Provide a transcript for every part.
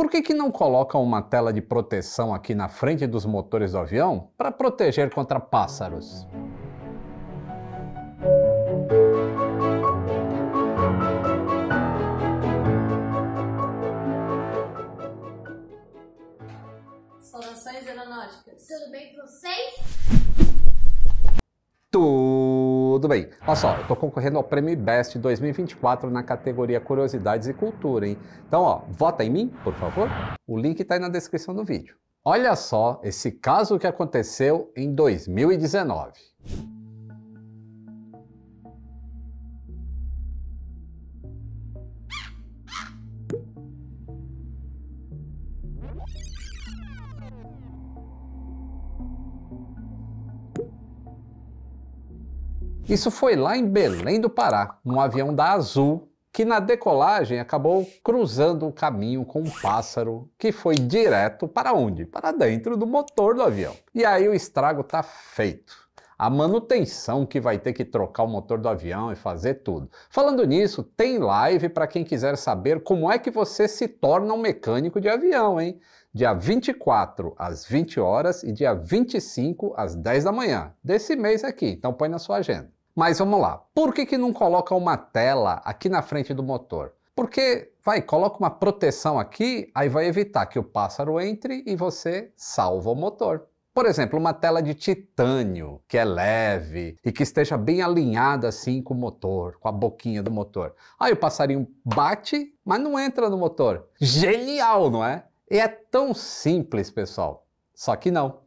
Por que, que não colocam uma tela de proteção aqui na frente dos motores do avião para proteger contra pássaros? Saudações aeronáuticas. Tudo bem com vocês? Tudo. Tudo bem. Olha só, eu tô ah. concorrendo ao Prêmio Best 2024 na categoria Curiosidades e Cultura, hein? Então, ó, vota em mim, por favor. O link tá aí na descrição do vídeo. Olha só esse caso que aconteceu em 2019. Isso foi lá em Belém do Pará, num avião da Azul que na decolagem acabou cruzando o caminho com um pássaro que foi direto para onde? Para dentro do motor do avião. E aí o estrago tá feito a manutenção que vai ter que trocar o motor do avião e fazer tudo. Falando nisso, tem live para quem quiser saber como é que você se torna um mecânico de avião, hein? Dia 24 às 20 horas e dia 25 às 10 da manhã desse mês aqui. Então põe na sua agenda. Mas vamos lá, por que, que não coloca uma tela aqui na frente do motor? Porque vai, coloca uma proteção aqui, aí vai evitar que o pássaro entre e você salva o motor. Por exemplo, uma tela de titânio, que é leve e que esteja bem alinhada assim com o motor, com a boquinha do motor. Aí o passarinho bate, mas não entra no motor. Genial, não é? E é tão simples, pessoal. Só que não.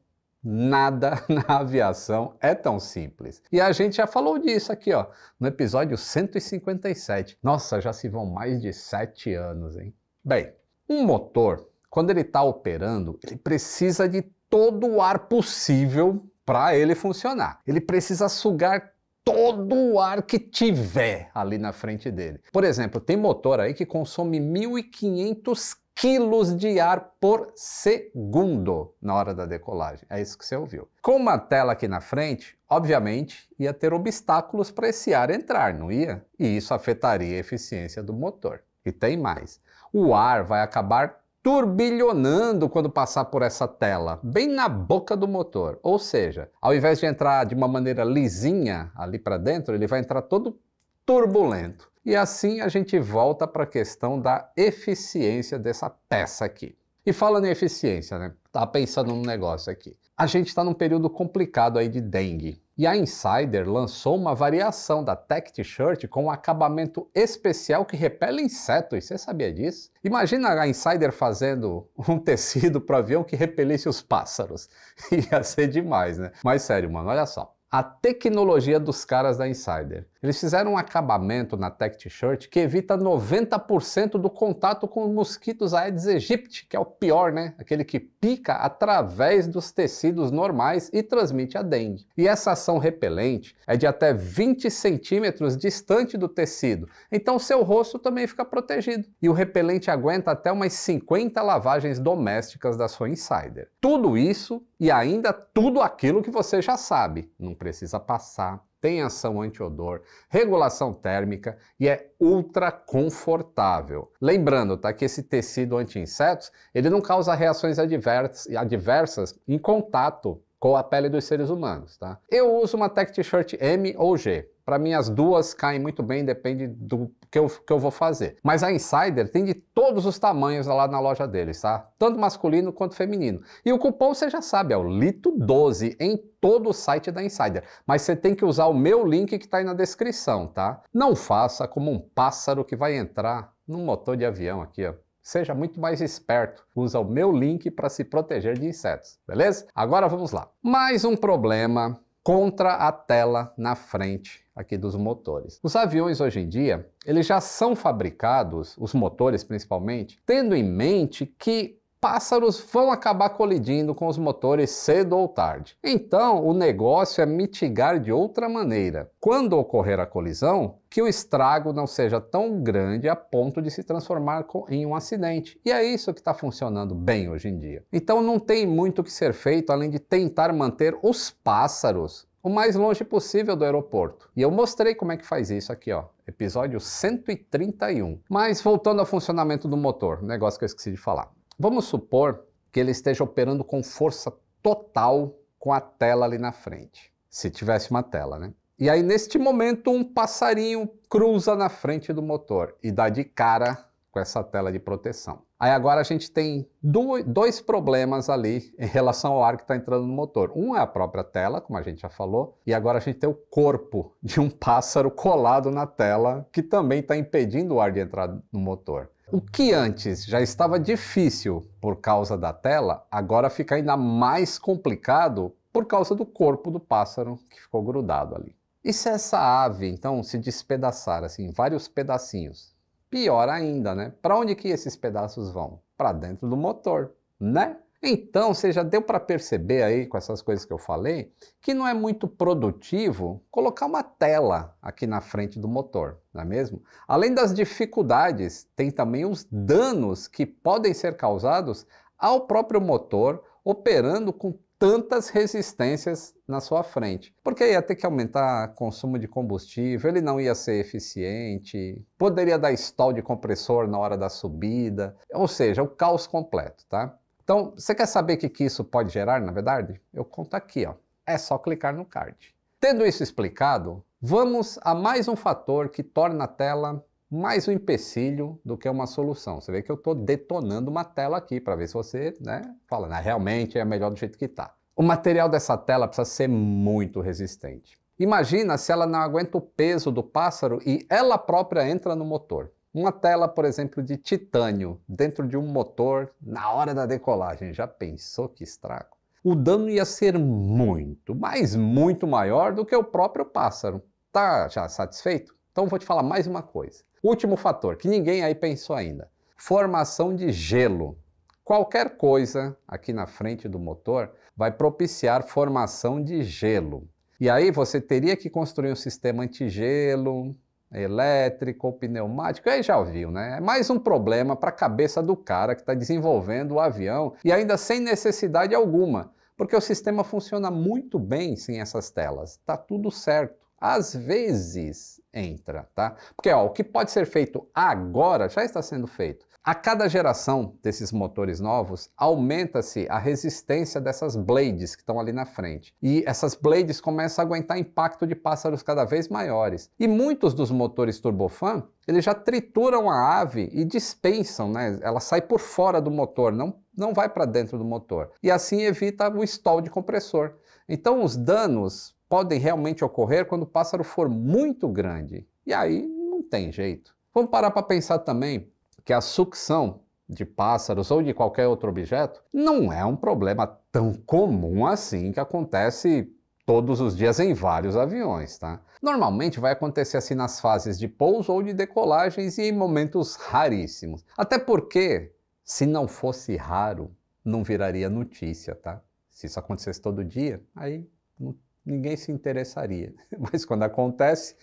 Nada na aviação é tão simples. E a gente já falou disso aqui, ó, no episódio 157. Nossa, já se vão mais de sete anos, hein? Bem, um motor, quando ele está operando, ele precisa de todo o ar possível para ele funcionar. Ele precisa sugar todo o ar que tiver ali na frente dele. Por exemplo, tem motor aí que consome 1500 quilos de ar por segundo na hora da decolagem. É isso que você ouviu. Com uma tela aqui na frente, obviamente ia ter obstáculos para esse ar entrar, não ia? E isso afetaria a eficiência do motor. E tem mais. O ar vai acabar turbilhonando quando passar por essa tela, bem na boca do motor. Ou seja, ao invés de entrar de uma maneira lisinha ali para dentro, ele vai entrar todo turbulento. E assim a gente volta para a questão da eficiência dessa peça aqui. E falando em eficiência, né? Tá pensando num negócio aqui. A gente está num período complicado aí de dengue. E a Insider lançou uma variação da Tech T-shirt com um acabamento especial que repele insetos. Você sabia disso? Imagina a Insider fazendo um tecido para avião que repelisse os pássaros. Ia ser demais, né? Mas sério, mano, olha só. A tecnologia dos caras da Insider eles fizeram um acabamento na Tech T-shirt que evita 90% do contato com mosquitos Aedes aegypti, que é o pior, né? Aquele que pica através dos tecidos normais e transmite a dengue. E essa ação repelente é de até 20 centímetros distante do tecido, então seu rosto também fica protegido. E o repelente aguenta até umas 50 lavagens domésticas da sua Insider. Tudo isso e ainda tudo aquilo que você já sabe. Não precisa passar tem ação anti-odor, regulação térmica e é ultra confortável. Lembrando, tá, que esse tecido anti-insetos, ele não causa reações adversas, adversas em contato com a pele dos seres humanos, tá? Eu uso uma tech t-shirt M ou G. Para mim, as duas caem muito bem, depende do que eu, que eu vou fazer. Mas a Insider tem de todos os tamanhos lá na loja deles, tá? Tanto masculino quanto feminino. E o cupom você já sabe, é o LITO12 em todo o site da Insider. Mas você tem que usar o meu link que está aí na descrição, tá? Não faça como um pássaro que vai entrar num motor de avião aqui, ó. Seja muito mais esperto. Usa o meu link para se proteger de insetos, beleza? Agora vamos lá. Mais um problema contra a tela na frente aqui dos motores. Os aviões hoje em dia, eles já são fabricados, os motores principalmente, tendo em mente que pássaros vão acabar colidindo com os motores cedo ou tarde. Então, o negócio é mitigar de outra maneira. Quando ocorrer a colisão, que o estrago não seja tão grande a ponto de se transformar em um acidente. E é isso que está funcionando bem hoje em dia. Então, não tem muito o que ser feito além de tentar manter os pássaros o mais longe possível do aeroporto. E eu mostrei como é que faz isso aqui, ó, episódio 131. Mas voltando ao funcionamento do motor, negócio que eu esqueci de falar. Vamos supor que ele esteja operando com força total com a tela ali na frente. Se tivesse uma tela, né? E aí, neste momento, um passarinho cruza na frente do motor e dá de cara com essa tela de proteção. Aí agora a gente tem dois problemas ali em relação ao ar que está entrando no motor. Um é a própria tela, como a gente já falou, e agora a gente tem o corpo de um pássaro colado na tela que também está impedindo o ar de entrar no motor. O que antes já estava difícil por causa da tela, agora fica ainda mais complicado por causa do corpo do pássaro que ficou grudado ali. E se essa ave então se despedaçar assim, em vários pedacinhos? Pior ainda, né? Para onde que esses pedaços vão? Para dentro do motor, né? Então, você já deu para perceber aí com essas coisas que eu falei que não é muito produtivo colocar uma tela aqui na frente do motor, não é mesmo? Além das dificuldades, tem também os danos que podem ser causados ao próprio motor operando com tantas resistências na sua frente. Porque ia ter que aumentar o consumo de combustível, ele não ia ser eficiente, poderia dar stall de compressor na hora da subida, ou seja, o caos completo, tá? Então, você quer saber o que, que isso pode gerar, na verdade? Eu conto aqui, ó. É só clicar no card. Tendo isso explicado, vamos a mais um fator que torna a tela mais um empecilho do que uma solução. Você vê que eu estou detonando uma tela aqui para ver se você né, fala, né, realmente é melhor do jeito que está. O material dessa tela precisa ser muito resistente. Imagina se ela não aguenta o peso do pássaro e ela própria entra no motor. Uma tela, por exemplo, de titânio dentro de um motor na hora da decolagem. Já pensou que estrago? O dano ia ser muito, mas muito maior do que o próprio pássaro. Tá já satisfeito? Então vou te falar mais uma coisa. Último fator que ninguém aí pensou ainda: formação de gelo. Qualquer coisa aqui na frente do motor vai propiciar formação de gelo. E aí você teria que construir um sistema antigelo, elétrico, ou pneumático, aí já viu, né? É mais um problema para a cabeça do cara que está desenvolvendo o avião e ainda sem necessidade alguma, porque o sistema funciona muito bem sem essas telas, está tudo certo. Às vezes entra, tá? Porque ó, o que pode ser feito agora já está sendo feito. A cada geração desses motores novos, aumenta-se a resistência dessas blades que estão ali na frente. E essas blades começam a aguentar impacto de pássaros cada vez maiores. E muitos dos motores turbofan eles já trituram a ave e dispensam, né? Ela sai por fora do motor, não, não vai para dentro do motor. E assim evita o stall de compressor. Então os danos podem realmente ocorrer quando o pássaro for muito grande. E aí não tem jeito. Vamos parar para pensar também que a sucção de pássaros ou de qualquer outro objeto não é um problema tão comum assim que acontece todos os dias em vários aviões, tá? Normalmente vai acontecer assim nas fases de pouso ou de decolagens e em momentos raríssimos. Até porque, se não fosse raro, não viraria notícia, tá? Se isso acontecesse todo dia, aí não, ninguém se interessaria. Mas quando acontece,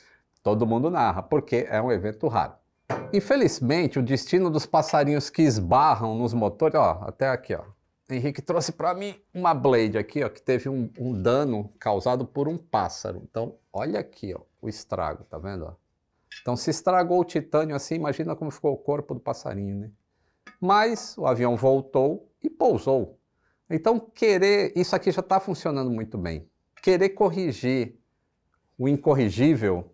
todo mundo narra, porque é um evento raro. Infelizmente, o destino dos passarinhos que esbarram nos motores, ó, até aqui, ó. Henrique trouxe para mim uma blade aqui, ó, que teve um, um, dano causado por um pássaro. Então, olha aqui, ó, o estrago, tá vendo? Ó? Então, se estragou o titânio assim, imagina como ficou o corpo do passarinho, né? Mas o avião voltou e pousou. Então, querer, isso aqui já está funcionando muito bem. Querer corrigir o incorrigível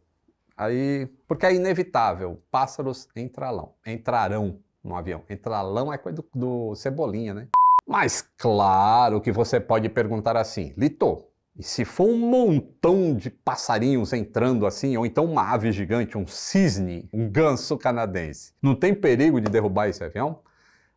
Aí, porque é inevitável, pássaros entrarão, entrarão no avião. Entralão é coisa do, do Cebolinha, né? Mas claro que você pode perguntar assim, Lito, e se for um montão de passarinhos entrando assim, ou então uma ave gigante, um cisne, um ganso canadense, não tem perigo de derrubar esse avião?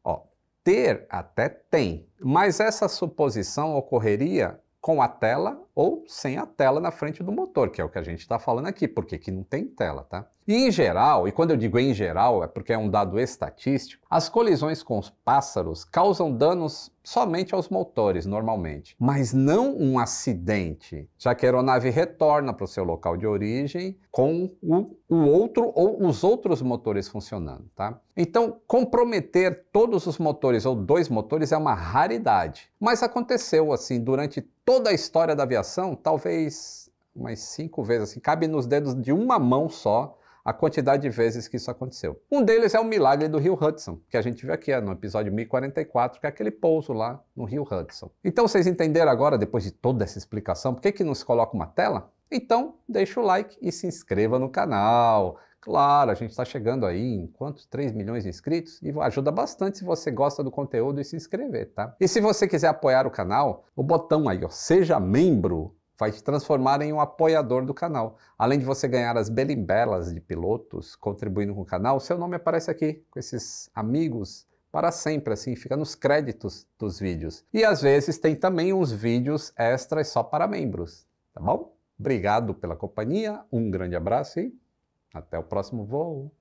Ó, ter até tem, mas essa suposição ocorreria com a tela ou sem a tela na frente do motor, que é o que a gente está falando aqui, porque aqui não tem tela, tá? E em geral, e quando eu digo em geral é porque é um dado estatístico, as colisões com os pássaros causam danos somente aos motores, normalmente, mas não um acidente, já que a aeronave retorna para o seu local de origem com o, o outro ou os outros motores funcionando, tá? Então, comprometer todos os motores ou dois motores é uma raridade, mas aconteceu assim durante toda a história da aviação talvez umas cinco vezes, assim, cabe nos dedos de uma mão só a quantidade de vezes que isso aconteceu. Um deles é o milagre do Rio Hudson, que a gente viu aqui no episódio 1044, que é aquele pouso lá no Rio Hudson. Então vocês entenderam agora, depois de toda essa explicação, por que, que não se coloca uma tela? Então, deixa o like e se inscreva no canal. Claro, a gente está chegando aí em quantos? 3 milhões de inscritos e ajuda bastante se você gosta do conteúdo e se inscrever, tá? E se você quiser apoiar o canal, o botão aí, ó, seja membro, vai te transformar em um apoiador do canal. Além de você ganhar as belimbelas de pilotos contribuindo com o canal, seu nome aparece aqui com esses amigos para sempre, assim, fica nos créditos dos vídeos. E às vezes tem também uns vídeos extras só para membros, tá bom? Obrigado pela companhia, um grande abraço e até o próximo voo!